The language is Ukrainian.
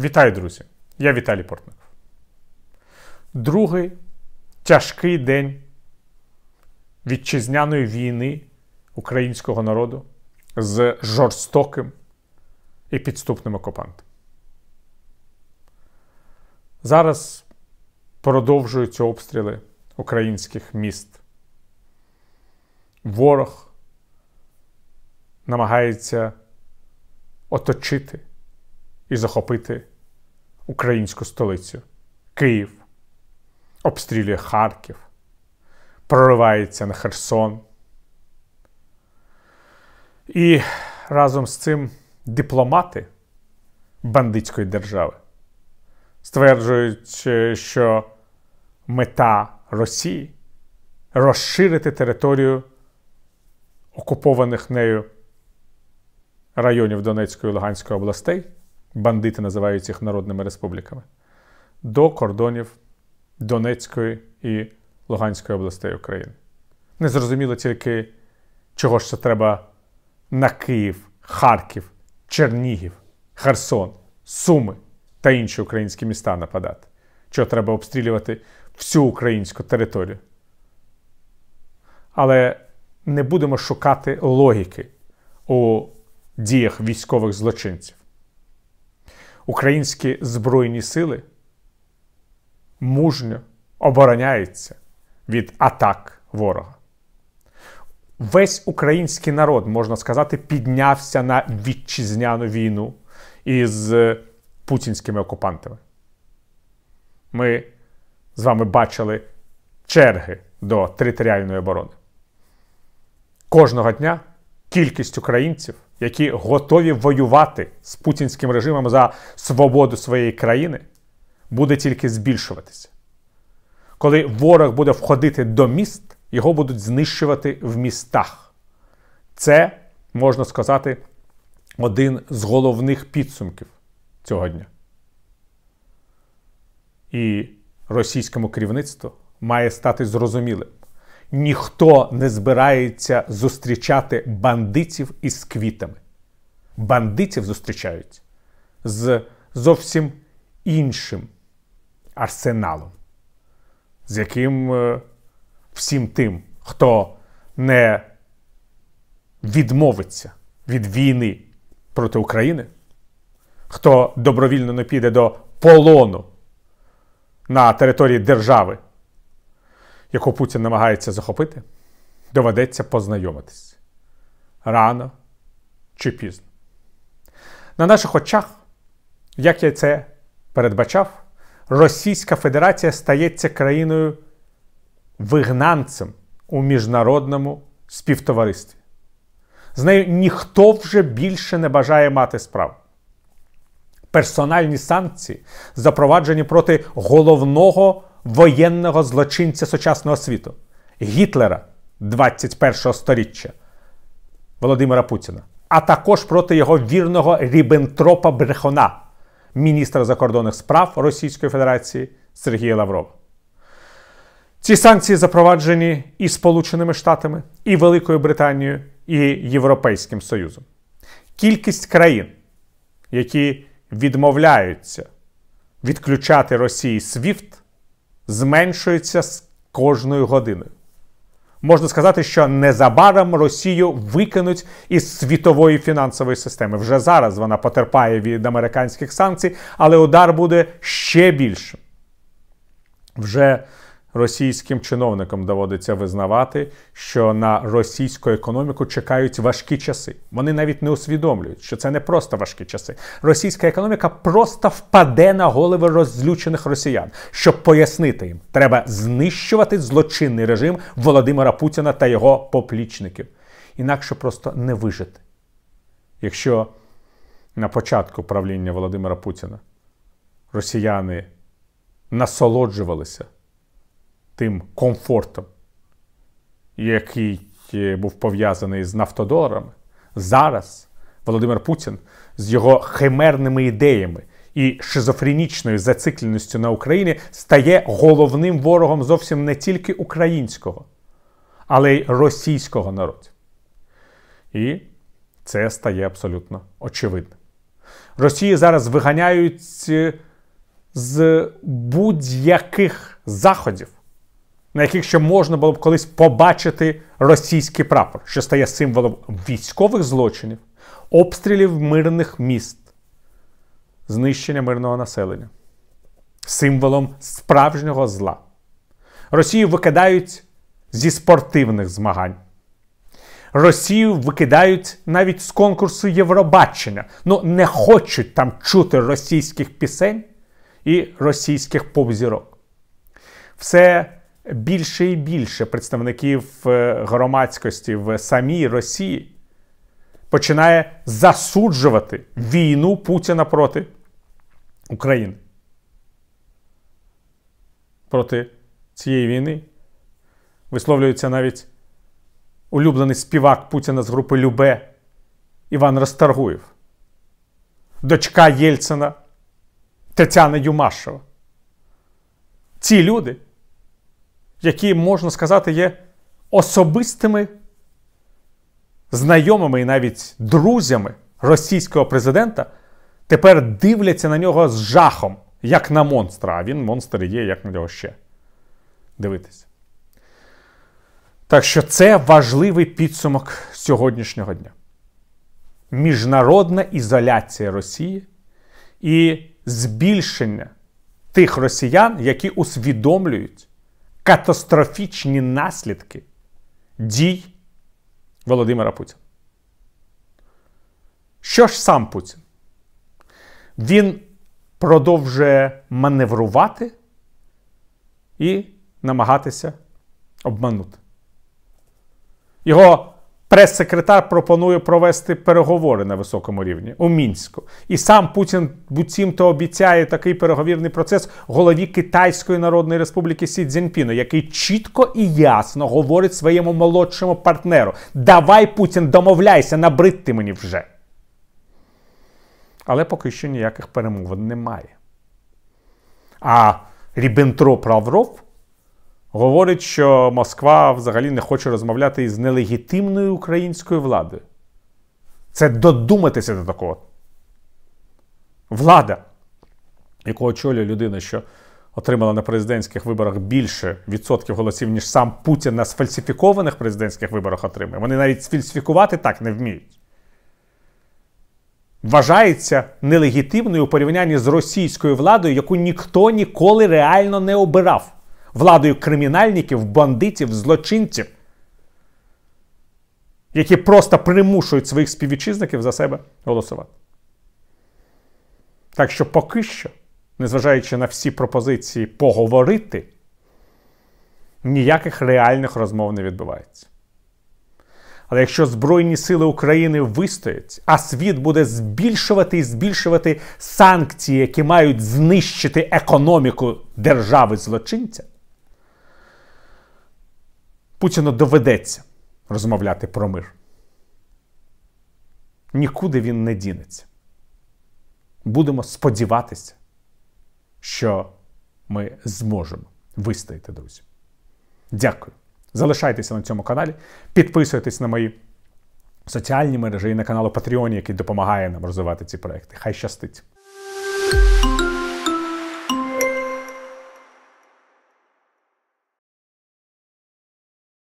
Вітаю, друзі! Я Віталій Портников. Другий тяжкий день вітчизняної війни українського народу з жорстоким і підступним окупантом. Зараз продовжуються обстріли українських міст. Ворог намагається оточити і захопити українську столицю Київ, обстрілює Харків, проривається на Херсон. І разом з цим дипломати бандитської держави стверджують, е, що мета Росії розширити територію окупованих нею районів Донецької і Луганської областей бандити називають їх народними республіками, до кордонів Донецької і Луганської областей України. Не зрозуміло тільки, чого ж це треба на Київ, Харків, Чернігів, Херсон, Суми та інші українські міста нападати, чого треба обстрілювати всю українську територію. Але не будемо шукати логіки у діях військових злочинців. Українські Збройні Сили мужньо обороняються від атак ворога. Весь український народ, можна сказати, піднявся на вітчизняну війну із е, путінськими окупантами. Ми з вами бачили черги до територіальної оборони. Кожного дня кількість українців, які готові воювати з путінським режимом за свободу своєї країни, буде тільки збільшуватися. Коли ворог буде входити до міст, його будуть знищувати в містах. Це, можна сказати, один з головних підсумків цього дня. І російському керівництву має стати зрозумілим ніхто не збирається зустрічати бандитів із квітами. Бандитів зустрічають з зовсім іншим арсеналом, з яким е, всім тим, хто не відмовиться від війни проти України, хто добровільно не піде до полону на території держави яку Путін намагається захопити, доведеться познайомитись рано чи пізно. На наших очах, як я це передбачав, Російська Федерація стається країною вигнанцем у міжнародному співтоваристві. З нею ніхто вже більше не бажає мати справу. Персональні санкції запроваджені проти головного воєнного злочинця сучасного світу Гітлера 21-го сторіччя Володимира Путіна, а також проти його вірного Рібентропа Брехона, міністра закордонних справ Російської Федерації Сергія Лаврова. Ці санкції запроваджені і Сполученими Штатами, і Великою Британією, і Європейським Союзом. Кількість країн, які відмовляються відключати Росії СВІФТ, зменшується з кожною годиною. Можна сказати, що незабаром Росію викинуть із світової фінансової системи. Вже зараз вона потерпає від американських санкцій, але удар буде ще більшим. Вже Російським чиновникам доводиться визнавати, що на російську економіку чекають важкі часи. Вони навіть не усвідомлюють, що це не просто важкі часи. Російська економіка просто впаде на голови розлючених росіян. Щоб пояснити їм, треба знищувати злочинний режим Володимира Путіна та його поплічників. Інакше просто не вижити. Якщо на початку правління Володимира Путіна росіяни насолоджувалися тим комфортом, який е, був пов'язаний з нафтодоларами, зараз Володимир Путін з його химерними ідеями і шизофренічною зацикленістю на Україні стає головним ворогом зовсім не тільки українського, але й російського народу. І це стає абсолютно очевидним. Росії зараз виганяють е, з будь-яких заходів на яких ще можна було б колись побачити російський прапор, що стає символом військових злочинів, обстрілів мирних міст, знищення мирного населення, символом справжнього зла. Росію викидають зі спортивних змагань. Росію викидають навіть з конкурсу Євробачення. Ну, не хочуть там чути російських пісень і російських поп Все більше і більше представників е, громадськості в самій Росії починає засуджувати війну Путіна проти України. Проти цієї війни висловлюється навіть улюблений співак Путіна з групи Любе Іван Расторгуєв, дочка Єльцина Тетяна Юмашева. Ці люди які, можна сказати, є особистими знайомими і навіть друзями російського президента, тепер дивляться на нього з жахом, як на монстра. А він монстр є, як на нього ще дивитися. Так що це важливий підсумок сьогоднішнього дня. Міжнародна ізоляція Росії і збільшення тих росіян, які усвідомлюють катастрофічні наслідки дій Володимира Путіна. Що ж сам Путін? Він продовжує маневрувати і намагатися обманути. Його Прес-секретар пропонує провести переговори на високому рівні у мінську, і сам Путін буцімто обіцяє такий переговірний процес голові Китайської Народної Республіки Сі Цзіньпіну, який чітко і ясно говорить своєму молодшому партнеру: Давай, Путін, домовляйся, набрид ти мені вже. Але поки що ніяких перемовин немає. А Рібентроп Лавров говорить, що Москва взагалі не хоче розмовляти із нелегітимною українською владою. Це додуматися до такого. Влада, яку очолює людина, що отримала на президентських виборах більше відсотків голосів, ніж сам Путін на сфальсифікованих президентських виборах отримає. Вони навіть сфальсифікувати так не вміють. Вважається нелегітимною у порівнянні з російською владою, яку ніхто ніколи реально не обирав владою кримінальників, бандитів, злочинців, які просто примушують своїх співвітчизників за себе голосувати. Так що поки що, незважаючи на всі пропозиції поговорити, ніяких реальних розмов не відбувається. Але якщо Збройні сили України вистоять, а світ буде збільшувати і збільшувати санкції, які мають знищити економіку держави злочинця, Путіну доведеться розмовляти про мир. Нікуди він не дінеться. Будемо сподіватися, що ми зможемо вистояти, друзі. Дякую. Залишайтеся на цьому каналі, підписуйтесь на мої соціальні мережі і на канал Patreon, який допомагає нам розвивати ці проекти. Хай щастить!